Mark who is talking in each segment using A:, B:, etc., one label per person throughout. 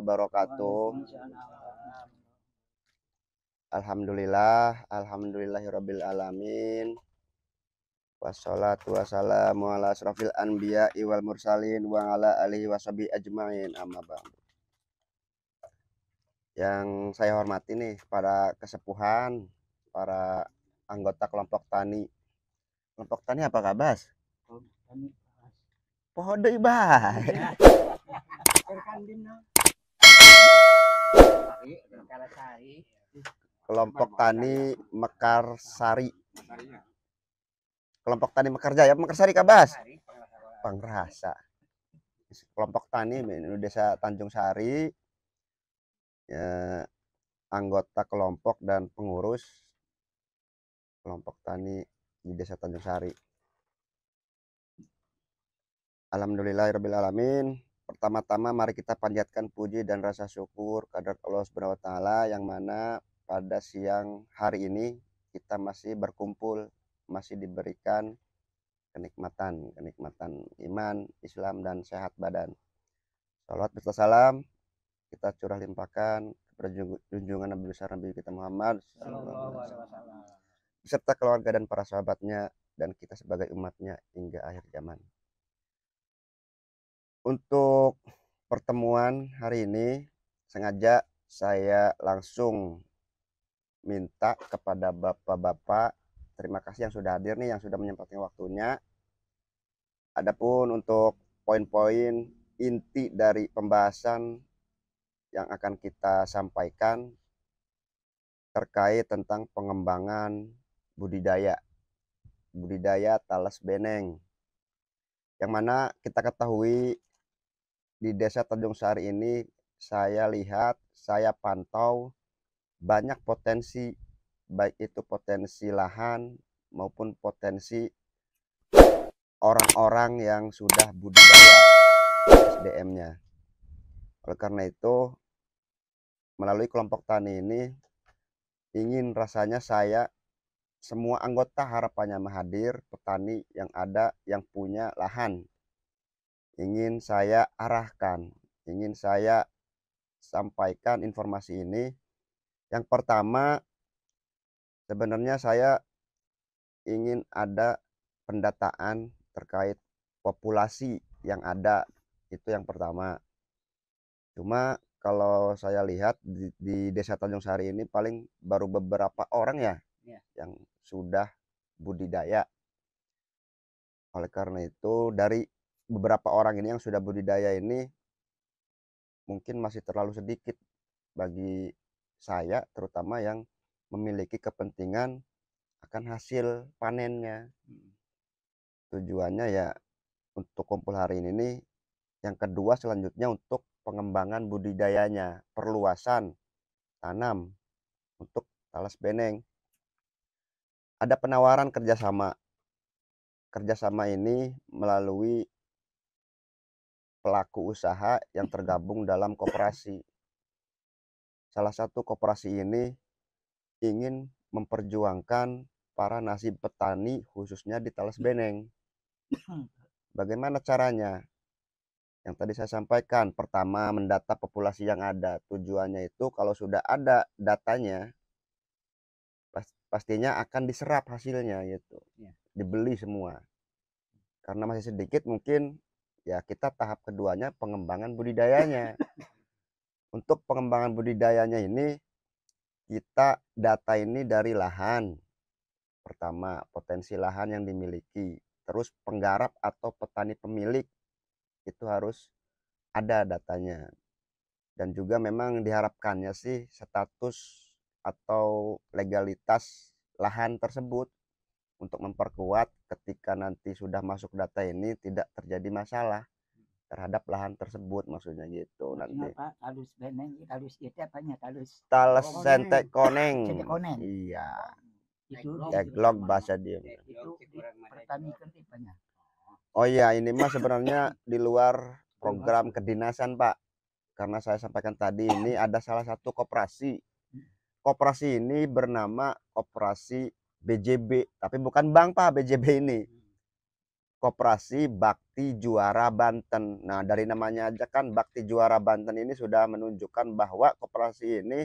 A: wabarakatuh. Alhamdulillah, alhamdulillahirabbil alamin. Wassalatu wassalamu ala asrafil anbiya wal mursalin wa ala alihi washabi ajmain amma ba'du. Yang saya hormati nih para kesepuhan, para anggota kelompok tani. Kelompok tani apa kabas? Kelompok tani Pohon deui bae. Ya. kelompok tani Mekarsari kelompok tani Mekar Mekar Mekarsari kabas Pengrasa. kelompok tani desa Tanjung Sari ya, anggota kelompok dan pengurus kelompok tani di desa Tanjung Sari Alamin Pertama-tama mari kita panjatkan puji dan rasa syukur kepada Allah Subhanahu wa taala yang mana pada siang hari ini kita masih berkumpul, masih diberikan kenikmatan, kenikmatan iman, Islam dan sehat badan. Salawat beserta salam kita curah limpahkan kepada junjungan Nabi besar Nabi kita Muhammad beserta keluarga dan para sahabatnya dan kita sebagai umatnya hingga akhir zaman untuk pertemuan hari ini sengaja saya langsung minta kepada bapak-bapak terima kasih yang sudah hadir nih yang sudah menyempatkan waktunya adapun untuk poin-poin inti dari pembahasan yang akan kita sampaikan terkait tentang pengembangan budidaya budidaya talas beneng yang mana kita ketahui di desa Tanjung Sari ini saya lihat, saya pantau banyak potensi baik itu potensi lahan maupun potensi orang-orang yang sudah budidaya SDM-nya. Oleh karena itu, melalui kelompok tani ini ingin rasanya saya semua anggota harapannya menghadir petani yang ada yang punya lahan ingin saya arahkan, ingin saya sampaikan informasi ini. Yang pertama, sebenarnya saya ingin ada pendataan terkait populasi yang ada. Itu yang pertama. Cuma kalau saya lihat di, di Desa Tanjung Sari ini paling baru beberapa orang ya, ya. yang sudah budidaya. Oleh karena itu dari beberapa orang ini yang sudah budidaya ini mungkin masih terlalu sedikit bagi saya terutama yang memiliki kepentingan akan hasil panennya tujuannya ya untuk kumpul hari ini nih yang kedua selanjutnya untuk pengembangan budidayanya perluasan tanam untuk talas beneng ada penawaran kerjasama kerjasama ini melalui pelaku usaha yang tergabung dalam koperasi. Salah satu koperasi ini ingin memperjuangkan para nasib petani khususnya di Talas Beneng. Bagaimana caranya? Yang tadi saya sampaikan, pertama mendata populasi yang ada. Tujuannya itu kalau sudah ada datanya, pastinya akan diserap hasilnya yaitu iya. Dibeli semua. Karena masih sedikit mungkin ya kita tahap keduanya pengembangan budidayanya. Untuk pengembangan budidayanya ini kita data ini dari lahan. Pertama, potensi lahan yang dimiliki. Terus penggarap atau petani pemilik itu harus ada datanya. Dan juga memang diharapkannya sih status atau legalitas lahan tersebut untuk memperkuat ketika nanti sudah masuk data ini tidak terjadi masalah terhadap lahan tersebut maksudnya gitu iya, nanti.
B: Apa? Talus beneng, talus itu apanya? Talus.
A: Talus sentek koneng. koneng. Iya. iya. Itu eglog gitu, bahasa dia. Itu Oh iya, ini mah sebenarnya di luar program kedinasan, Pak. Karena saya sampaikan tadi ini ada salah satu koperasi. Hmm. Koperasi ini bernama Koperasi BJB, tapi bukan bank Pak BJB ini. Koperasi Bakti Juara Banten. Nah, dari namanya aja kan Bakti Juara Banten ini sudah menunjukkan bahwa koperasi ini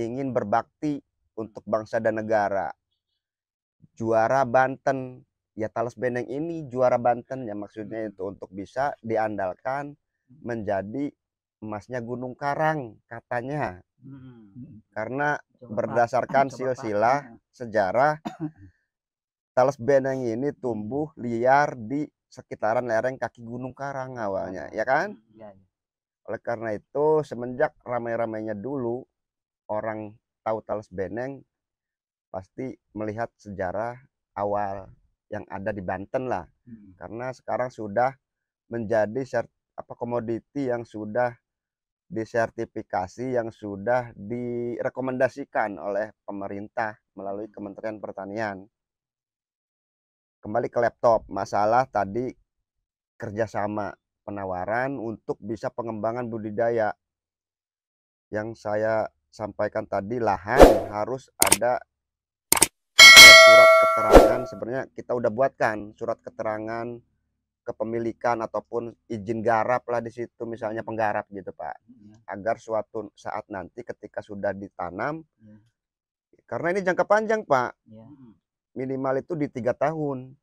A: ingin berbakti untuk bangsa dan negara. Juara Banten, ya Talas Beneng ini juara Banten ya maksudnya itu untuk bisa diandalkan menjadi emasnya Gunung Karang katanya karena berdasarkan silsilah sejarah talas Beneng ini tumbuh liar di sekitaran lereng kaki Gunung Karang awalnya, ah, ya kan? Iya, iya. Oleh karena itu, semenjak ramai-ramainya dulu orang tahu talas Beneng pasti melihat sejarah awal yang ada di Banten lah. Karena sekarang sudah menjadi apa komoditi yang sudah disertifikasi yang sudah direkomendasikan oleh pemerintah melalui Kementerian Pertanian. Kembali ke laptop, masalah tadi kerjasama penawaran untuk bisa pengembangan budidaya yang saya sampaikan tadi lahan harus ada surat keterangan sebenarnya kita udah buatkan surat keterangan kepemilikan ataupun izin garap lah di situ misalnya penggarap gitu Pak. Ya. Agar suatu saat nanti ketika sudah ditanam ya. karena ini jangka panjang Pak. Ya. Minimal itu di tiga tahun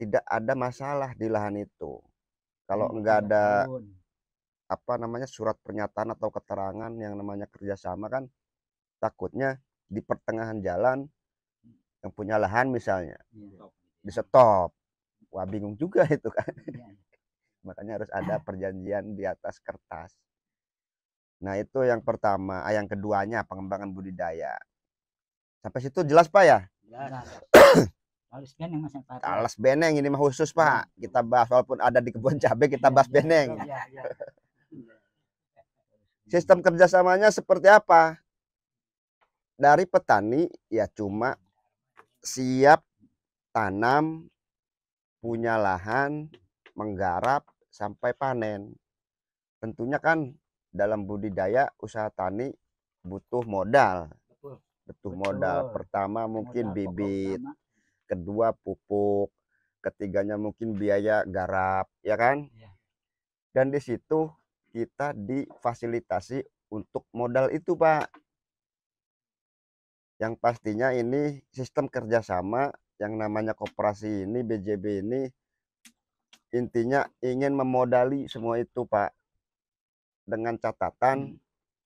A: tidak ada masalah di lahan itu. Kalau ya, enggak ada tahun. apa namanya surat pernyataan atau keterangan yang namanya kerjasama kan takutnya di pertengahan jalan mm. yang punya lahan misalnya iya. di stop wah bingung juga itu kan iya. makanya harus ada perjanjian di atas kertas nah itu yang pertama ah, yang keduanya pengembangan budidaya sampai situ jelas pak ya jelas
B: Alas beneng Alas
A: beneng ini mah khusus pak. Iya. Kita bahas walaupun ada di kebun cabai kita bahas iya, beneng. Sistem kerjasamanya seperti apa? Dari petani ya cuma siap tanam punya lahan, menggarap sampai panen. Tentunya kan dalam budidaya usaha tani butuh modal. Betul. Butuh modal. Pertama mungkin bibit, kedua pupuk, ketiganya mungkin biaya garap, ya kan? Iya. Dan di situ kita difasilitasi untuk modal itu, Pak. Yang pastinya ini sistem kerjasama yang namanya koperasi ini BJB ini intinya ingin memodali semua itu Pak dengan catatan hmm.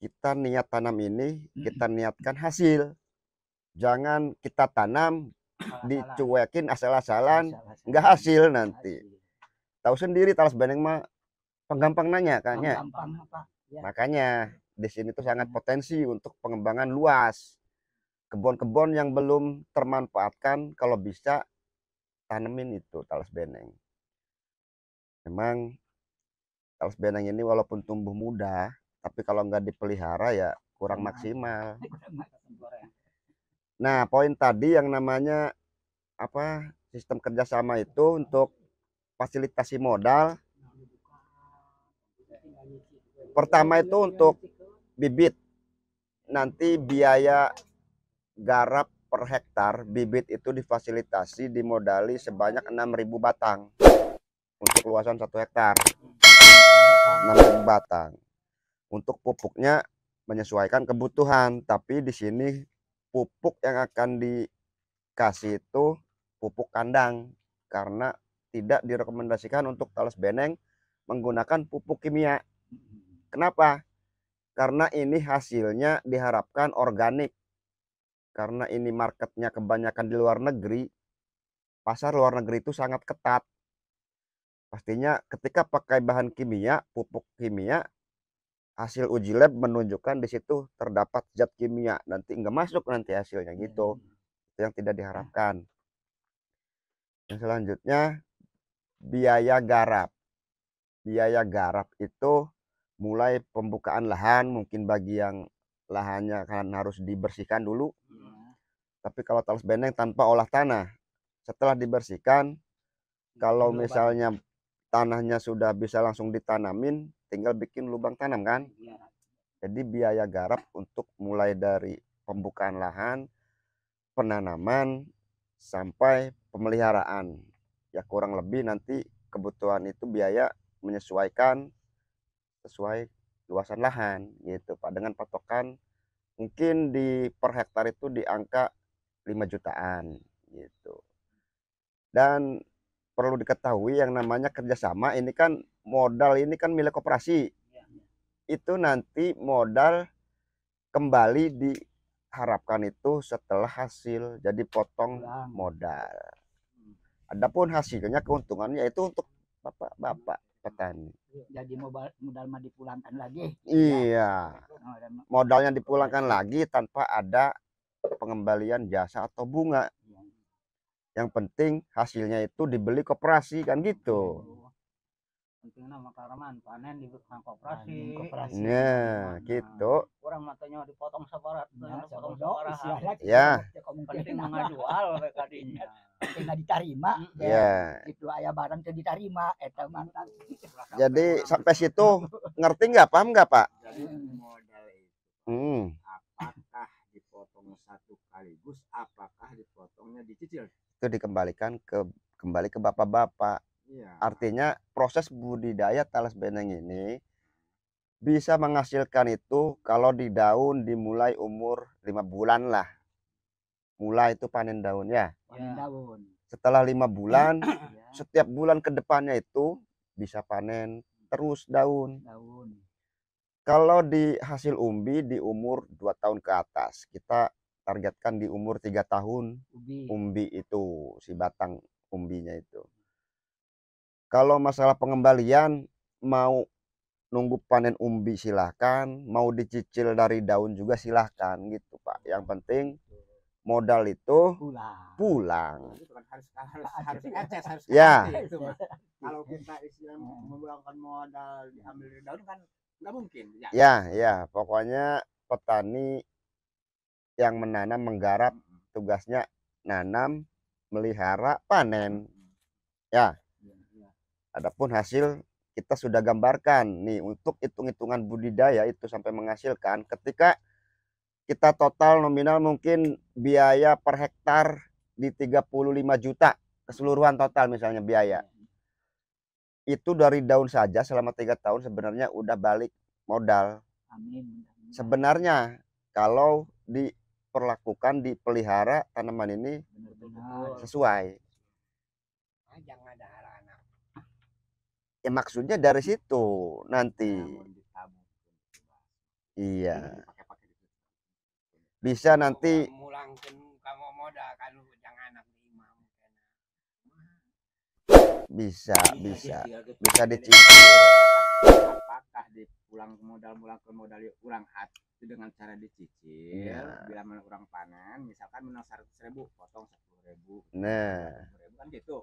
A: kita niat tanam ini hmm. kita niatkan hasil jangan kita tanam dicuekin asal-asalan nggak hasil nanti tahu sendiri talas bandeng mah penggampang nanya kan ya? ya makanya di sini tuh sangat iya. potensi untuk pengembangan luas kebun-kebun yang belum termanfaatkan kalau bisa tanemin itu talas beneng memang talas beneng ini walaupun tumbuh muda tapi kalau nggak dipelihara ya kurang maksimal nah poin tadi yang namanya apa sistem kerjasama itu untuk fasilitasi modal pertama itu untuk bibit nanti biaya garap per hektar bibit itu difasilitasi dimodali sebanyak 6.000 batang untuk luasan satu hektar 6.000 batang untuk pupuknya menyesuaikan kebutuhan tapi di sini pupuk yang akan dikasih itu pupuk kandang karena tidak direkomendasikan untuk talas beneng menggunakan pupuk kimia kenapa karena ini hasilnya diharapkan organik karena ini marketnya kebanyakan di luar negeri, pasar luar negeri itu sangat ketat. Pastinya ketika pakai bahan kimia, pupuk kimia, hasil uji lab menunjukkan di situ terdapat zat kimia nanti nggak masuk nanti hasilnya iya, gitu iya. itu yang tidak nah. diharapkan yang selanjutnya biaya garap biaya garap itu mulai pembukaan lahan mungkin bagi yang lahannya akan harus dibersihkan dulu tapi kalau talas benteng tanpa olah tanah, setelah dibersihkan, hmm, kalau lubang. misalnya tanahnya sudah bisa langsung ditanamin, tinggal bikin lubang tanam kan? Iya. Jadi biaya garap untuk mulai dari pembukaan lahan, penanaman, sampai pemeliharaan. Ya kurang lebih nanti kebutuhan itu biaya menyesuaikan sesuai luasan lahan gitu Pak dengan patokan mungkin di per hektar itu di angka 5 jutaan gitu. Dan perlu diketahui yang namanya kerjasama ini kan modal ini kan milik koperasi. Iya, iya. Itu nanti modal kembali diharapkan itu setelah hasil jadi potong modal. Hmm. Adapun hasilnya keuntungannya itu untuk bapak-bapak petani.
B: Iya, jadi modal modal dipulangkan lagi.
A: Iya. Ya. Modalnya dipulangkan lagi tanpa ada pengembalian jasa atau bunga iya. yang penting hasilnya itu dibeli koperasi kan gitu iya,
B: pentingnya makaraman panen di koperasi koperasi ya, gitu orang matanya dipotong separat dipotong separat ya
A: penting mengajual kadinya iya. penting
B: ditarima ya itu ayah barang tidak ditarima eta mantan
A: jadi sampai situ ngerti nggak paham nggak pak jadi modal itu hmm. apakah satu kaligus apakah dipotongnya dicicil itu dikembalikan ke kembali ke bapak-bapak ya. artinya proses budidaya talas beneng ini bisa menghasilkan itu kalau di daun dimulai umur lima bulan lah mulai itu panen daun ya
B: panen iya. daun
A: setelah lima bulan ya. setiap bulan kedepannya itu bisa panen terus daun daun kalau di hasil umbi di umur dua tahun ke atas kita targetkan di umur tiga tahun umbi. umbi itu si batang umbinya itu kalau masalah pengembalian mau nunggu panen umbi silahkan mau dicicil dari daun juga silahkan gitu pak yang penting modal itu pulang, pulang.
B: ya kalau kita istilah hmm. modal diambil dari daun kan nggak mungkin ya
A: ya, ya. pokoknya petani yang menanam menggarap tugasnya nanam, melihara, panen. Ya. Iya, iya. Adapun hasil kita sudah gambarkan nih untuk hitung-hitungan budidaya itu sampai menghasilkan ketika kita total nominal mungkin biaya per hektar di 35 juta keseluruhan total misalnya biaya. Itu dari daun saja selama tiga tahun sebenarnya udah balik modal. Sebenarnya kalau di perlakukan dipelihara tanaman ini sesuai ya maksudnya dari situ nanti iya bisa nanti bisa bisa bisa dicicil apakah di pulang modal pulang ke modal ulang hati itu dengan cara dicicil yeah. bila kurang panen misalkan menang seratus ribu potong sepuluh ribu nah
B: ribu kan gitu oh,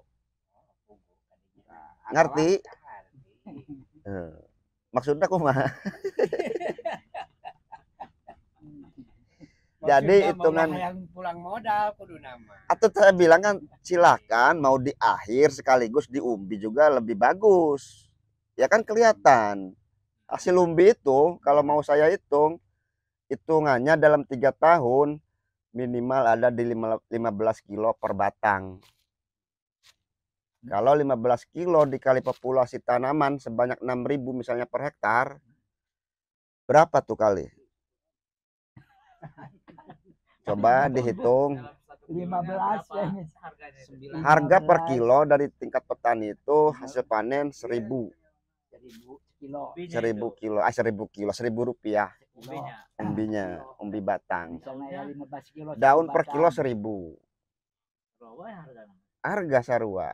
A: nah, ngerti uh, maksudnya aku mah jadi hitungan
B: pulang modal kudu nama
A: atau saya bilang kan silakan mau di akhir sekaligus di umbi juga lebih bagus ya kan kelihatan hasil umbi itu kalau mau saya hitung hitungannya dalam tiga tahun minimal ada di 15 kilo per batang. Kalau 15 kilo dikali populasi tanaman sebanyak 6000 misalnya per hektar, berapa tuh kali? Coba dihitung.
B: 15 harga per
A: kilo dari tingkat petani itu hasil panen 1000
B: kilo. Seribu
A: kilo, ah seribu kilo, seribu rupiah. Umbinya, umbi batang.
B: Ya, kilo, Daun per kilo
A: seribu.
B: Ya
A: harga sarua.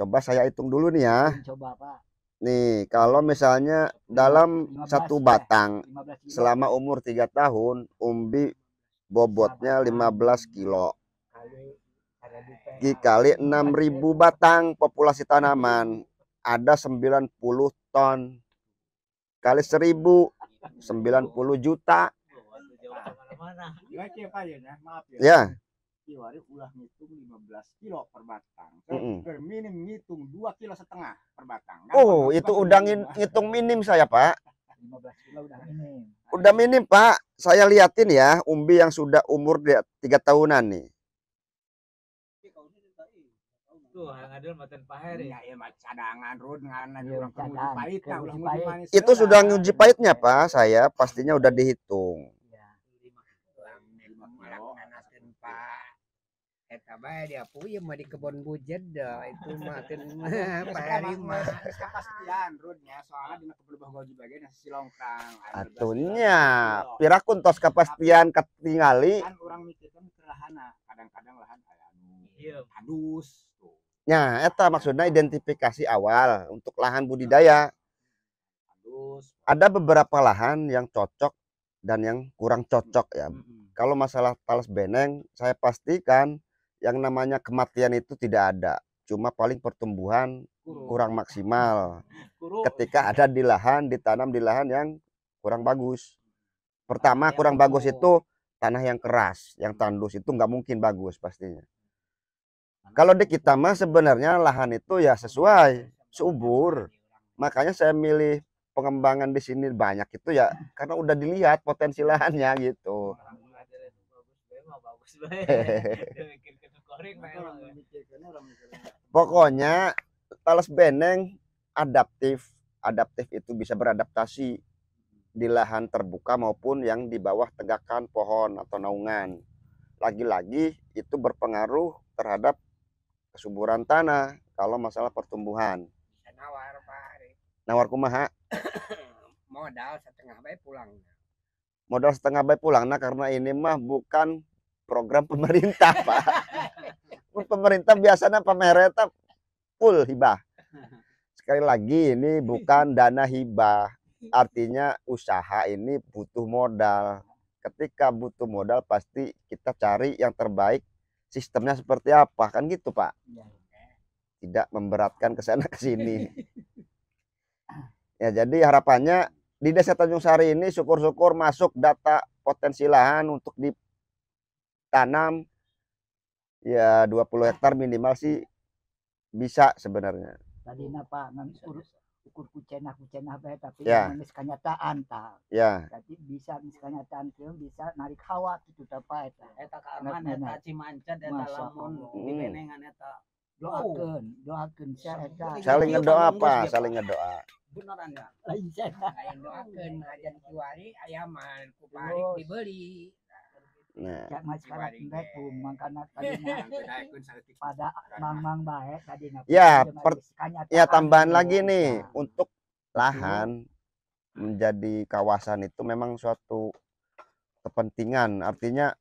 A: Coba saya hitung dulu nih ya. Coba Pak. Nih, kalau misalnya dalam satu ya, batang selama umur tiga tahun, umbi bobotnya 15 kilo. Dikali ribu batang populasi tanaman ada 90 ton kali 1000 90 juta iya, iya, ya, ya. Iya. ulah ngitung 15 kilo per batang. mm -hmm. kilo setengah per batang. Kan oh, itu udah ngitung minim saya, Pak. 15 udah minim. Pak. Saya liatin ya, umbi yang sudah umur tiga tahunan nih
B: tuh hayang adil maten ya ya cadangan ngana iya, urang pahit manis itu sudah
A: nguji pahitnya Pak saya pastinya udah dihitung
B: Eta bae dia mah di kebon bujet dah itu mah teu iya, mah ya. soalnya dina kebon gaji
A: atunya pirakun tos kepastian ketingali kan
B: urang mikirkeun kerahana nah, kadang-kadang lahan aya halus tuh
A: Nah, eta maksudnya identifikasi awal untuk lahan budidaya. Ada beberapa lahan yang cocok dan yang kurang cocok ya. Kalau masalah talas beneng, saya pastikan yang namanya kematian itu tidak ada. Cuma paling pertumbuhan kurang maksimal. Ketika ada di lahan, ditanam di lahan yang kurang bagus. Pertama kurang bagus itu tanah yang keras, yang tandus itu nggak mungkin bagus pastinya. Kalau di kita mah sebenarnya lahan itu ya sesuai subur. Makanya saya milih pengembangan di sini banyak itu ya karena udah dilihat potensi lahannya gitu. Pokoknya talas beneng adaptif. Adaptif itu bisa beradaptasi di lahan terbuka maupun yang di bawah tegakan pohon atau naungan. Lagi-lagi itu berpengaruh terhadap kesuburan tanah, kalau masalah pertumbuhan.
B: Bisa nawar Pak Ari.
A: Nawar kumaha?
B: modal setengah bayi pulang.
A: Modal setengah bayi pulang. Nah karena ini mah bukan program pemerintah Pak. pemerintah biasanya pemerintah full hibah. Sekali lagi ini bukan dana hibah. Artinya usaha ini butuh modal. Ketika butuh modal pasti kita cari yang terbaik sistemnya seperti apa kan gitu pak iya. tidak memberatkan ke sana ke sini ya jadi harapannya di desa Tanjung Sari ini syukur-syukur masuk data potensi lahan untuk ditanam ya 20 hektar minimal sih bisa sebenarnya
B: tadi Pak ukur ku cenah bae tapi yeah. nulis kenyataan ta. Yeah. Jadi bisa nulis kenyataan kieu bisa narik hawa itu ta pae ta. Eta kaarman eta cimancan eta lamun dibenengan mm. eta. Doakeun, doakeun saya eta. Gitu. Saling ngedoa apa?
A: Saling ngedoa.
B: Bener anda. Lain saya. Lain doakeun ajan kiwari ayaman ku parik dibeli.
A: Nah. Cak mas
B: kumang tadi pada mang-mang baik tadi nah. Ya, per, ya tambahan lagi nih nah.
A: untuk lahan iya. menjadi kawasan itu memang suatu kepentingan. Artinya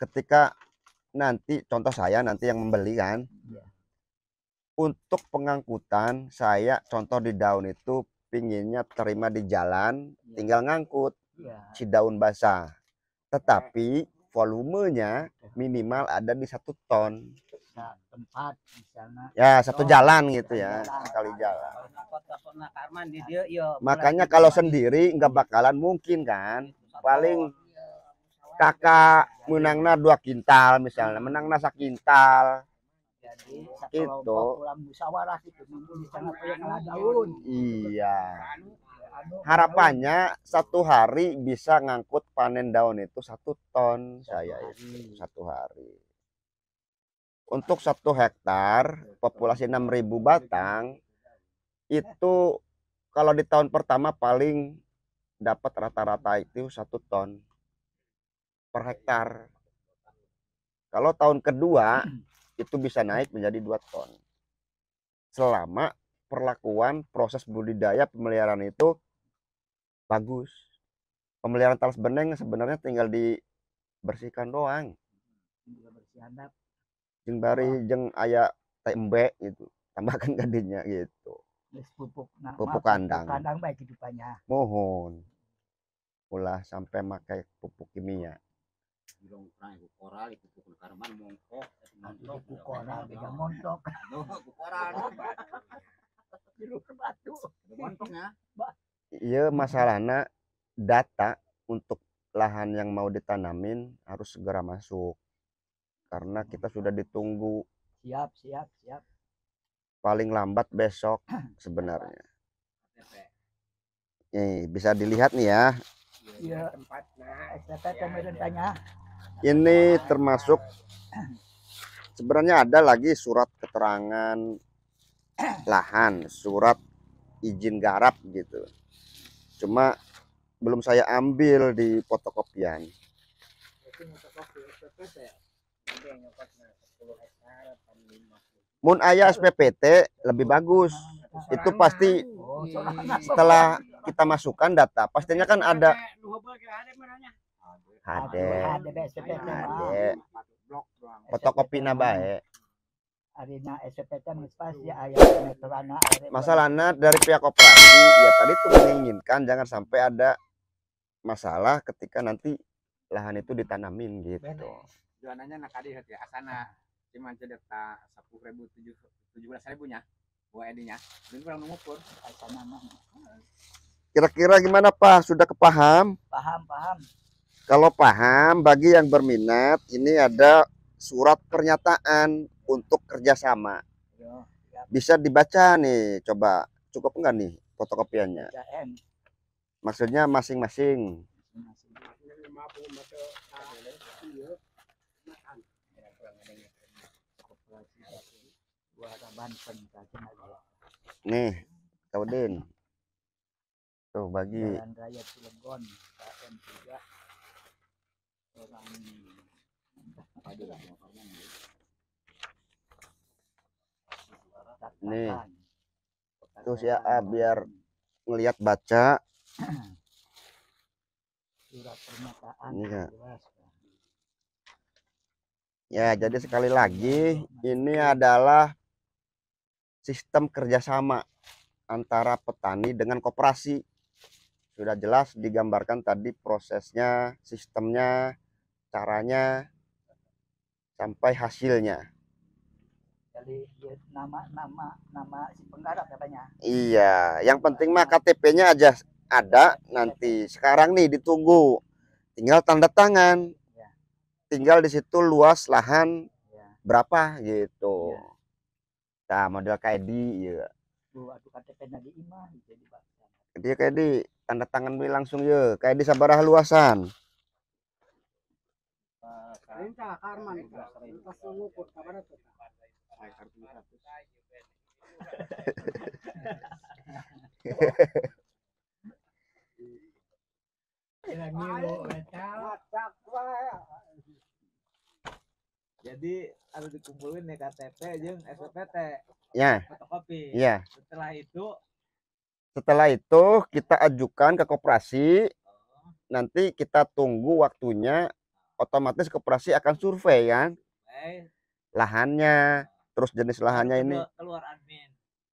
A: ketika nanti contoh saya nanti yang membeli kan. Ya. Untuk pengangkutan saya contoh di daun itu pinginnya terima di jalan, ya. tinggal ngangkut ya. si daun basah. Tetapi volumenya ya. minimal ada di satu ton tempat misalnya ya satu jalan gitu ya sekali jalan makanya kalau sendiri nggak bakalan mungkin kan iya, paling iya, kakak menangna dua kintal misalnya menangna kintal jadi hmm. itu
B: musyawarah itu di sana daun
A: iya anu, ya, anu, anu. harapannya satu hari bisa ngangkut panen daun itu satu ton saya itu satu hari untuk satu hektar populasi 6000 batang itu kalau di tahun pertama paling dapat rata-rata itu satu ton per hektar kalau tahun kedua itu bisa naik menjadi 2 ton. Selama perlakuan proses budidaya pemeliharaan itu bagus. Pemeliharaan talas beneng sebenarnya tinggal dibersihkan doang. Jeng bari jeng ayah tembe itu, Tambahkan gadenya gitu.
B: Pupuk, nah, pupuk kandang. Pupuk kandang baik hidupannya.
A: Mohon. Ulah sampai pakai pupuk kimia
B: bilang bilongkrang ku koral iku bukan karman mongkok montok ku koral beda montok ku koral biru batu montoknya ah.
A: iya masalahnya data untuk lahan yang mau ditanamin harus segera masuk karena kita sudah ditunggu
B: siap siap siap
A: paling lambat besok sebenarnya nih bisa dilihat nih ya
B: ya. tempat. Nah, nah ya, tanya.
A: Ini termasuk sebenarnya ada lagi surat keterangan lahan, surat izin garap gitu. Cuma belum saya ambil di fotokopian. Nah, Mun ayah SPPT lebih bagus. Nah, itu pasti oh, setelah kita masukkan data pastinya kan ada ada ada fotokopi nabae
B: kan
A: masalahnya dari pihak operasi ya tadi tuh menginginkan jangan sampai ada masalah ketika nanti lahan itu ditanamin gitu jualannya nak hadir ya asana cuman cerita
B: satu ribu tujuh tujuh belas ribunya buah edinya ini kurang mengukur asana mah
A: Kira-kira gimana Pak? Sudah kepaham?
B: Paham, paham.
A: Kalau paham, bagi yang berminat, ini ada surat pernyataan untuk kerjasama. Ya. Bisa dibaca nih, coba. Cukup enggak nih fotokopiannya? Maksudnya masing-masing. Nih, Taudin tuh bagi nih terus ya ah, biar ngelihat baca ya. ya jadi sekali lagi ini adalah sistem kerjasama antara petani dengan koperasi sudah jelas digambarkan tadi prosesnya, sistemnya, caranya, sampai hasilnya.
B: Jadi nama-nama nama si penggarap katanya.
A: Iya, yang penting mah KTP-nya aja ada nanti. Sekarang nih ditunggu, tinggal tanda tangan, iya. tinggal di situ luas lahan iya. berapa gitu. Iya. Nah model KD ya.
B: KTP-nya di imah jadi
A: Dia KD tanda tangan beli langsung ya kayak di sabarah luasan
B: jadi harus dikumpulin ya KTP jeng SPT
A: ya fotokopi ya
B: setelah itu
A: setelah itu kita ajukan ke koperasi. Nanti kita tunggu waktunya otomatis koperasi akan survei ya Lahannya, terus jenis lahannya ini.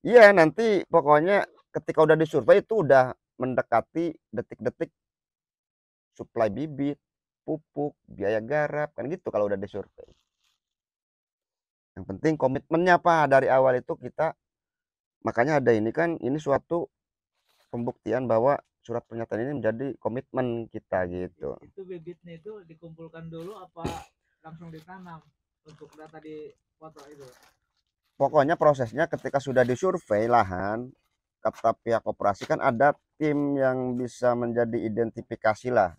A: Iya, nanti pokoknya ketika udah disurvei itu udah mendekati detik-detik suplai bibit, pupuk, biaya garap kan gitu kalau udah disurvei. Yang penting komitmennya apa dari awal itu kita makanya ada ini kan ini suatu pembuktian bahwa surat pernyataan ini menjadi komitmen kita gitu.
B: Itu bibitnya itu dikumpulkan dulu apa langsung ditanam untuk data di foto itu?
A: Pokoknya prosesnya ketika sudah disurvei lahan, kata pihak operasi kan ada tim yang bisa menjadi identifikasi lah.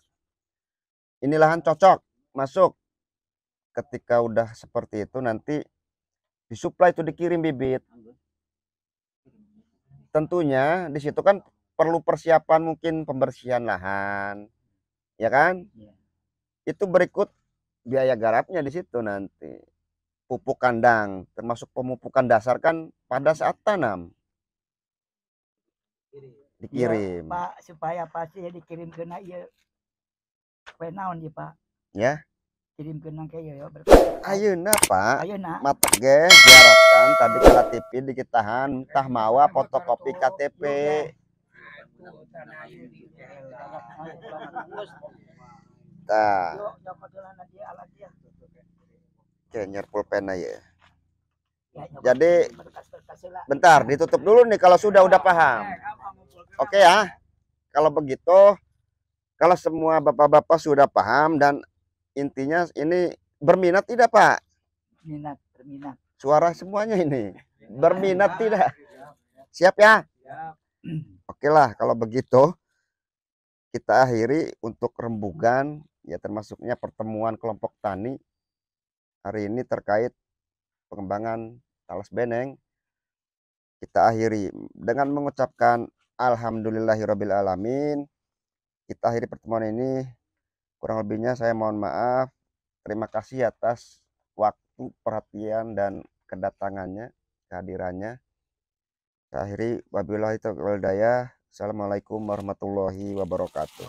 A: Ini lahan cocok, masuk. Ketika udah seperti itu nanti disuplai itu dikirim bibit. Tentunya di situ kan perlu persiapan mungkin pembersihan lahan ya kan ya. itu berikut biaya garapnya di situ nanti pupuk kandang termasuk pemupukan dasar kan pada saat tanam iya, dikirim ya, pak
B: supaya pasti ya dikirim kena ya penawon ya pak ya kirim kenang kayak ya iya,
A: ayeuna pak ayeuna mata ge diharapkan tadi kala tipi dikitahan entah mawa fotokopi KTP iya, Tah. Kenyer pulpen aja. Ya. Ya, Jadi bentar ditutup dulu nih kalau sudah udah paham. Oke ya. Kalau begitu kalau semua bapak-bapak sudah paham dan intinya ini berminat tidak, Pak?
B: Minat, berminat.
A: Suara semuanya ini. Berminat tidak? Iya. Siap ya? Hmm. Oke lah kalau begitu kita akhiri untuk rembugan ya termasuknya pertemuan kelompok tani hari ini terkait pengembangan talas beneng kita akhiri dengan mengucapkan alamin kita akhiri pertemuan ini kurang lebihnya saya mohon maaf terima kasih atas waktu perhatian dan kedatangannya kehadirannya akhiri wabillahi taufiq wal assalamualaikum warahmatullahi wabarakatuh